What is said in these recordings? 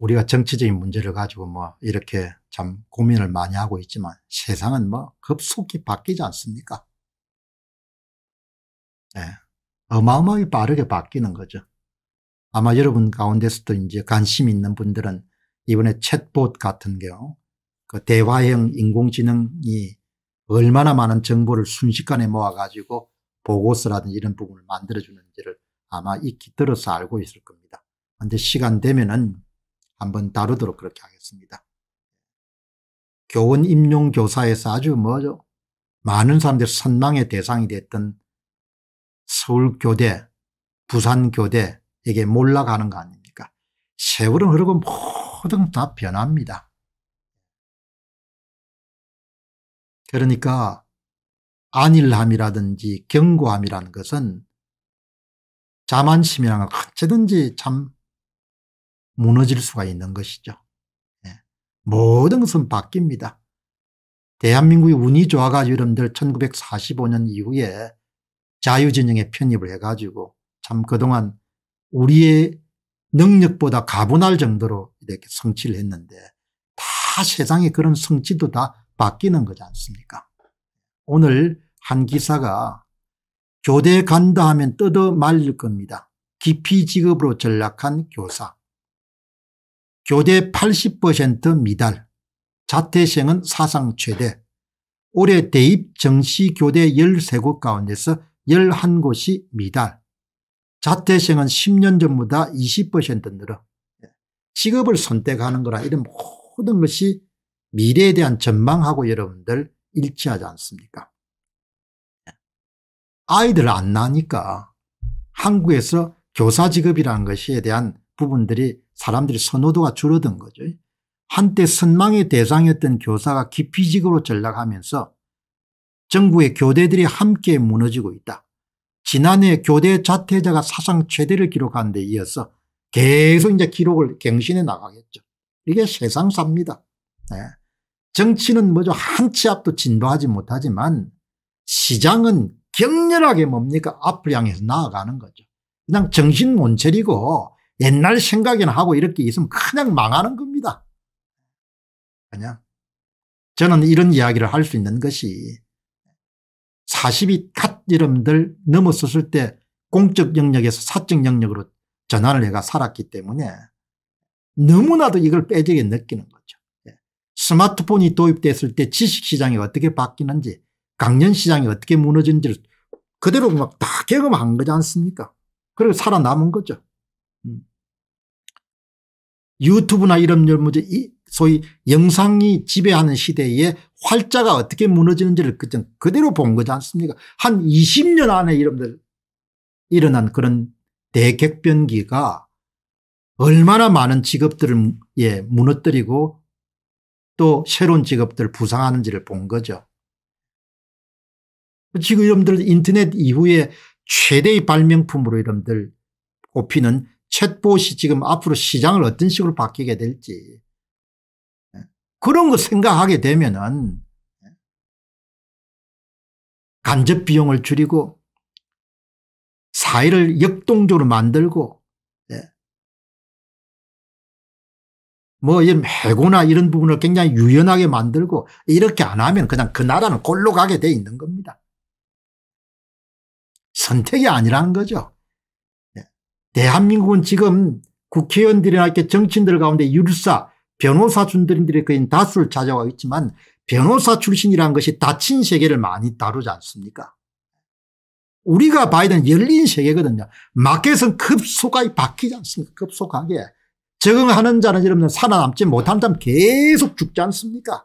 우리가 정치적인 문제를 가지고 뭐 이렇게 참 고민을 많이 하고 있지만 세상은 뭐 급속히 바뀌지 않습니까? 예. 어마어마하게 빠르게 바뀌는 거죠. 아마 여러분 가운데서도 이제 관심 있는 분들은 이번에 챗봇 같은 경우 그 대화형 인공지능이 얼마나 많은 정보를 순식간에 모아가지고 보고서라든지 이런 부분을 만들어주는지를 아마 익히 들어서 알고 있을 겁니다. 그데 시간 되면은 한번 다루도록 그렇게 하겠습니다. 교원 임용 교사에서 아주 뭐죠? 많은 사람들 선망의 대상이 됐던 서울교대, 부산교대에게 몰락하는 거 아닙니까? 세월은 흐르고 모든 다 변합니다. 그러니까 안일함이라든지 경고함이라는 것은 자만심이라는 건 어쨌든지 참 무너질 수가 있는 것이죠. 네. 모든 것은 바뀝니다. 대한민국의 운이 좋아가지고 여러분들 1945년 이후에 자유진영에 편입을 해가지고 참 그동안 우리의 능력보다 가분할 정도로 이렇게 성취를 했는데 다 세상에 그런 성취도 다 바뀌는 거지 않습니까 오늘 한 기사가 교대 간다 하면 뜯어 말릴 겁니다. 기피 직업으로 전락한 교사. 교대 80% 미달, 자퇴생은 사상 최대, 올해 대입 정시 교대 13곳 가운데서 11곳이 미달, 자퇴생은 10년 전보다 20% 늘어 직업을 선택하는 거라 이런 모든 것이 미래에 대한 전망하고 여러분들 일치하지 않습니까? 아이들 안 나니까 한국에서 교사 직업이라는 것에 대한 부분들이 사람들이 선호도가 줄어든 거죠. 한때 선망의 대상이었던 교사가 기피직으로 전락하면서 정부의 교대들이 함께 무너지고 있다. 지난해 교대 자퇴자가 사상 최대를 기록한 데 이어서 계속 이제 기록을 갱신해 나가겠죠. 이게 세상 삽니다. 네. 정치는 뭐죠. 한치 앞도 진도하지 못하지만 시장은 격렬하게 뭡니까? 앞을 향해서 나아가는 거죠. 그냥 정신 못 차리고 옛날 생각이나 하고 이렇게 있으면 그냥 망하는 겁니다. 아니 저는 이런 이야기를 할 수 있는 것이 40이 갓 이름들 넘어섰을 때 공적 영역에서 사적 영역으로 전환을 해가 살았기 때문에 너무나도 이걸 빼지게 느끼는 거죠. 예. 스마트폰이 도입됐을 때 지식시장이 어떻게 바뀌는지 강연시장이 어떻게 무너진지를 그대로 막 다 경험한 거지 않습니까 그리고 살아남은 거죠. 유튜브나 이런 문제 뭐 소위 영상이 지배하는 시대에 활자가 어떻게 무너지는지를 그대로본 거지 않습니까 한 20년 안에 이런들 일어난 그런 대격변기가 얼마나 많은 직업들을 예, 무너뜨리고 또 새로운 직업들을 부상하는지를 본 거죠. 지금 이름들 인터넷 이후에 최대의 발명품으로 이름들 꼽히는 챗봇이 지금 앞으로 시장을 어떤 식으로 바뀌게 될지 예. 그런 거 생각하게 되면은 예. 간접 비용을 줄이고 사회를 역동적으로 만들고 예. 뭐 이런 해고나 이런 부분을 굉장히 유연하게 만들고 이렇게 안 하면 그냥 그 나라는 골로 가게 돼 있는 겁니다. 선택이 아니라는 거죠. 대한민국은 지금 국회의원들이나 이렇게 정치인들 가운데 율사 변호사 준들인들이 거의 다수를 찾아하고 있지만 변호사 출신이라는 것이 닫힌 세계를 많이 다루지 않습니까 우리가 바이든 열린 세계거든요. 마켓은 급속하게 바뀌지 않습니까 급속하게. 적응하는 자는 여러분 살아남지 못한 자는 계속 죽지 않습니까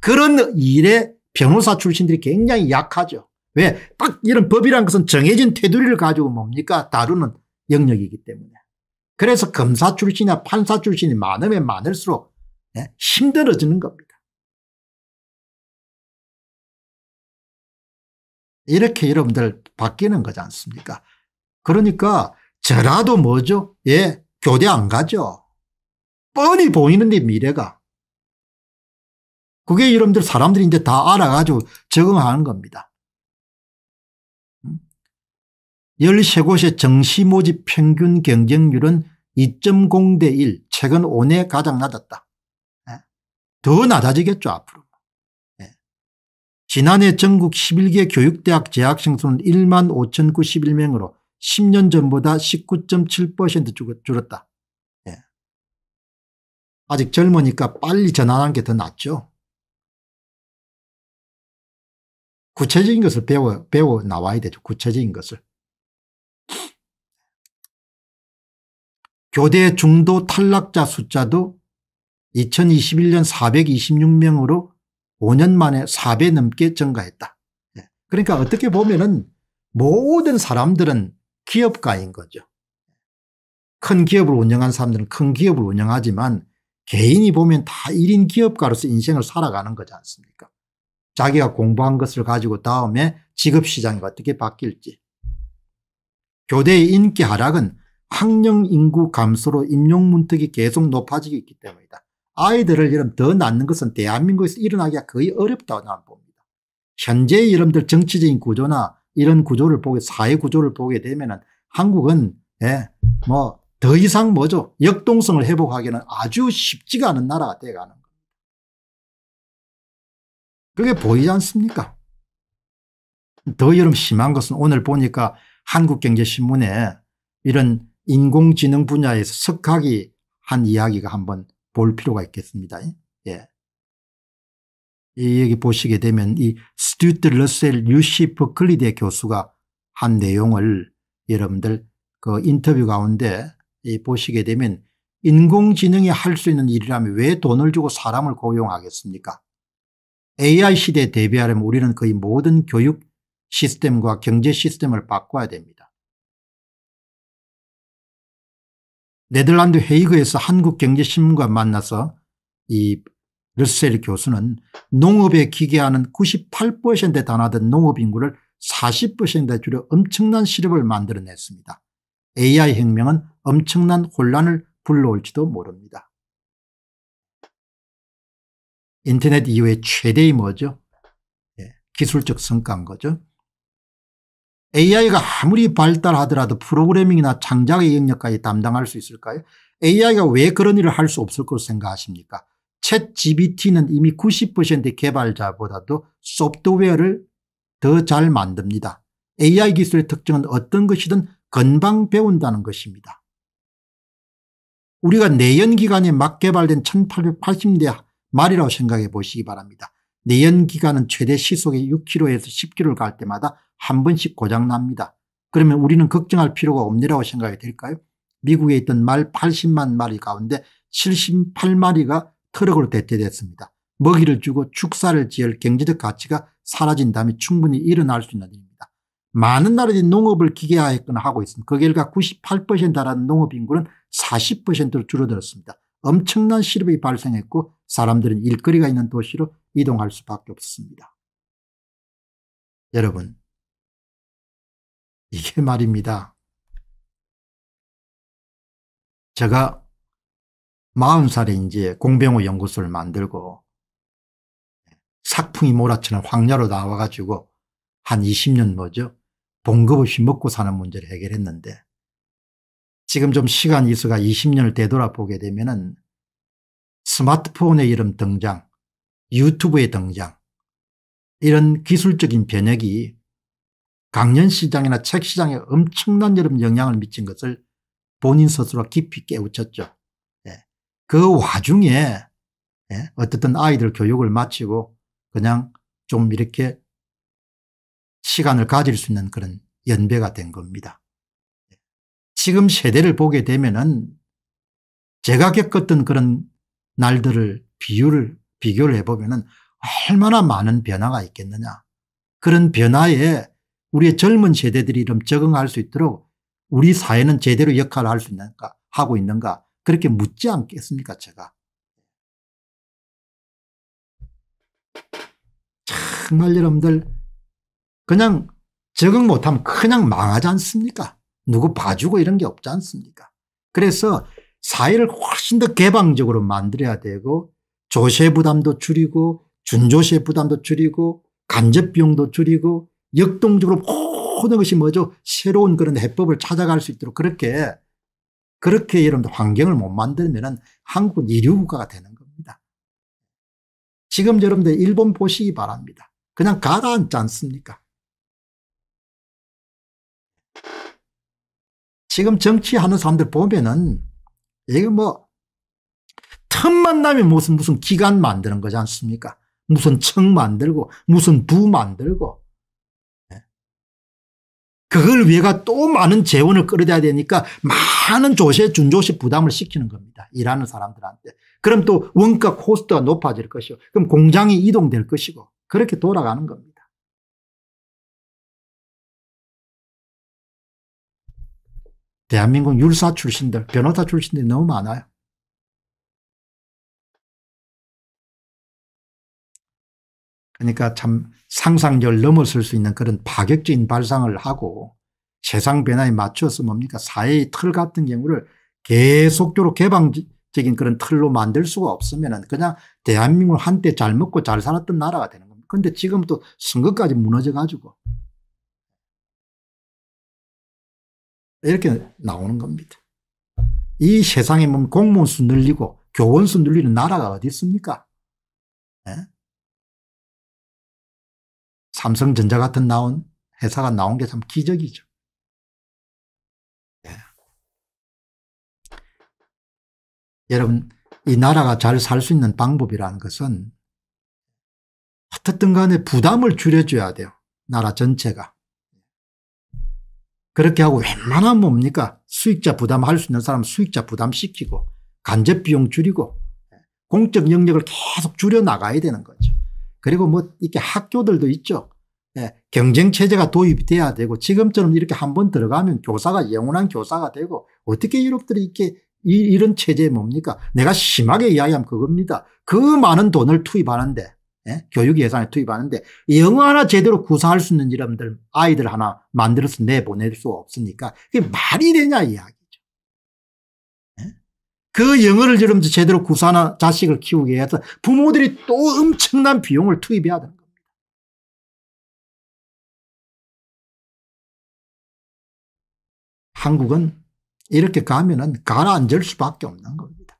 그런 일에 변호사 출신들이 굉장히 약하죠. 왜? 딱 이런 법이란 것은 정해진 테두리를 가지고 뭡니까? 다루는 영역이기 때문에. 그래서 검사 출신이나 판사 출신이 많으면 많을수록 네? 힘들어지는 겁니다. 이렇게 여러분들 바뀌는 거지 않습니까? 그러니까 저라도 뭐죠? 예, 교대 안 가죠. 뻔히 보이는데 미래가. 그게 여러분들 사람들이 이제 다 알아가지고 적응하는 겁니다. 13곳의 정시 모집 평균 경쟁률은 2.0대1 최근 5내 가장 낮았다. 예. 더 낮아지겠죠 앞으로. 예. 지난해 전국 11개 교육대학 재학생 수는 1만 5,091명으로 10년 전보다 19.7% 줄었다. 예. 아직 젊으니까 빨리 전환한 게 더 낫죠. 구체적인 것을 배워, 배워 나와야 되죠. 구체적인 것을. 교대 중도 탈락자 숫자도 2021년 426명으로 5년 만에 4배 넘게 증가했다. 예. 그러니까 어떻게 보면은 모든 사람들은 기업가인 거죠. 큰 기업을 운영한 사람들은 큰 기업을 운영하지만 개인이 보면 다 1인 기업가로서 인생을 살아가는 거지 않습니까? 자기가 공부한 것을 가지고 다음에 직업시장이 어떻게 바뀔지. 교대의 인기 하락은 학령 인구 감소로 임용 문턱이 계속 높아지고 있기 때문이다. 아이들을 이름 더 낳는 것은 대한민국에서 일어나기가 거의 어렵다고 나는 봅니다. 현재의 이름들 정치적인 구조나 이런 구조를 보게 사회 구조를 보게 되면은 한국은 예, 뭐더 이상 뭐죠 역동성을 회복하기는 아주 쉽지가 않은 나라가 돼가는 겁니다. 그게 보이지 않습니까? 더 여름 심한 것은 오늘 보니까 한국경제신문에 이런 인공지능 분야에서 석학이 한 이야기가 한번 볼 필요가 있겠습니다. 예. 여기 보시게 되면 이 스튜트 러셀 유시프 클리데 교수가 한 내용을 여러분들 그 인터뷰 가운데 보시게 되면 인공지능이 할 수 있는 일이라면 왜 돈을 주고 사람을 고용하겠습니까? AI 시대에 대비하려면 우리는 거의 모든 교육 시스템과 경제 시스템을 바꿔야 됩니다. 네덜란드 헤이그에서 한국경제신문과 만나서 이르셀 교수는 농업에 기계하는 98%에 달하던 농업인구를 40%에 줄여 엄청난 실업을 만들어냈습니다. AI 혁명은 엄청난 혼란을 불러올지도 모릅니다. 인터넷 이후의 최대의 뭐죠? 예, 기술적 성과인 거죠. AI가 아무리 발달하더라도 프로그래밍이나 창작의 영역까지 담당할 수 있을까요? AI가 왜 그런 일을 할 수 없을 것으로 생각하십니까? 챗 g b t 는 이미 90% 개발자보다도 소프트웨어를 더 잘 만듭니다. AI 기술의 특징은 어떤 것이든 건방 배운다는 것입니다. 우리가 내연 기관에막 개발된 1880대 말이라고 생각해 보시기 바랍니다. 내연 기관은 최대 시속의 6km에서 10km를 갈 때마다 한 번씩 고장납니다. 그러면 우리는 걱정할 필요가 없느라고 생각이 될까요? 미국에 있던 말 80만 마리 가운데 78마리가 트럭으로 대체됐습니다. 먹이를 주고 축사를 지을 경제적 가치가 사라진다음에 충분히 일어날 수 있는 일입니다. 많은 나라들이 농업을 기계화했거나 하고 있습니다. 그 결과 9 8라는 농업 인구는 40%로 줄어들었습니다. 엄청난 실업이 발생했고 사람들은 일거리가 있는 도시로 이동할 수밖에 없습니다. 여러분 이게 말입니다. 제가 40살에 이제 공병호 연구소를 만들고 삭풍이 몰아치는 황야로 나와가지고 한 20년 뭐죠? 봉급 없이 먹고 사는 문제를 해결했는데 지금 좀 시간 이수가 20년을 되돌아보게 되면은 스마트폰의 이름 등장, 유튜브의 등장, 이런 기술적인 변혁이 강연시장이나 책시장에 엄청난 여름 영향을 미친 것을 본인 스스로 깊이 깨우쳤죠. 예. 그 와중에 예. 어쨌든 아이들 교육을 마치고 그냥 좀 이렇게 시간을 가질 수 있는 그런 연배가 된 겁니다. 예. 지금 세대를 보게 되면은 제가 겪었던 그런 날들을 비유를 비교를 해보면은 얼마나 많은 변화가 있겠느냐. 그런 변화에 우리의 젊은 세대들이 이런 적응할 수 있도록 우리 사회는 제대로 역할을 할 수 있는가 하고 있는가 그렇게 묻지 않겠습니까 제가. 정말 여러분들 그냥 적응 못하면 그냥 망하지 않습니까 누구 봐주고 이런 게 없지 않습니까 그래서 사회를 훨씬 더 개방적으로 만들어야 되고 조세 부담도 줄이고 준조세 부담도 줄이고 간접 비용도 줄이고 역동적으로 모든 것이 뭐죠? 새로운 그런 해법을 찾아갈 수 있도록 그렇게 그렇게 여러분들 환경을 못 만들면 은 한국은 이류국가가 되는 겁니다. 지금 여러분들 일본 보시기 바랍니다. 그냥 가라앉지 않습니까? 지금 정치하는 사람들 보면은 이게뭐 틈만 나면 무슨 무슨 기관 만드는 거지 않습니까? 무슨 청 만들고 무슨 부 만들고 그걸 위해가 또 많은 재원을 끌어야 되니까 많은 조세 준조세 부담을 시키는 겁니다. 일하는 사람들한테. 그럼 또 원가 코스트가 높아질 것이고 그럼 공장이 이동될 것이고 그렇게 돌아가는 겁니다. 대한민국 율사 출신들 변호사 출신들이 너무 많아요. 그러니까 참 상상력을 넘어설 수 있는 그런 파격적인 발상을 하고 세상 변화에 맞춰서 뭡니까 사회의 틀 같은 경우를 계속적으로 개방적인 그런 틀로 만들 수가 없으면 그냥 대한민국을 한때 잘 먹고 잘 살았던 나라가 되는 겁니다. 그런데 지금 또 선거까지 무너져 가지고 이렇게 나오는 겁니다. 이 세상에 보면 공무원 수 늘리고 교원 수 늘리는 나라가 어디 있습니까? 예? 삼성전자 같은 나온 회사가 나온 게 참 기적이죠. 네. 여러분 이 나라가 잘 살 수 있는 방법이라는 것은 어떻든 간에 부담을 줄여줘야 돼요. 나라 전체가. 그렇게 하고 웬만하면 뭡니까 수익자 부담할 수 있는 사람 수익자 부담시키고 간접비용 줄이고 공적 영역을 계속 줄여나가야 되는 거죠. 그리고 뭐 이렇게 학교들도 있죠. 네, 경쟁 체제가 도입돼야 되고 지금처럼 이렇게 한 번 들어가면 교사가 영원한 교사가 되고 어떻게 유럽들이 이렇게 이, 이런 체제 뭡니까? 내가 심하게 이야기하면 그겁니다. 그 많은 돈을 투입하는데 예? 교육 예산에 투입하는데 영어 하나 제대로 구사할 수 있는 이람들 아이들 하나 만들어서 내보낼 수 없으니까 그게 말이 되냐 이야기죠. 예? 그 영어를 지금 제대로 구사하는 자식을 키우기 위해서 부모들이 또 엄청난 비용을 투입해야 되는 거예요. 한국은 이렇게 가면은 가라앉을 수밖에 없는 겁니다.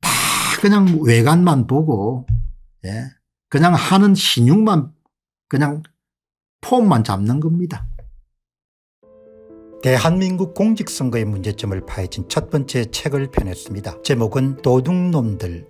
다 그냥 외관만 보고 예. 그냥 하는 신용만 그냥 폼만 잡는 겁니다. 대한민국 공직선거의 문제점을 파헤친 첫 번째 책을 펴냈습니다. 제목은 도둑놈들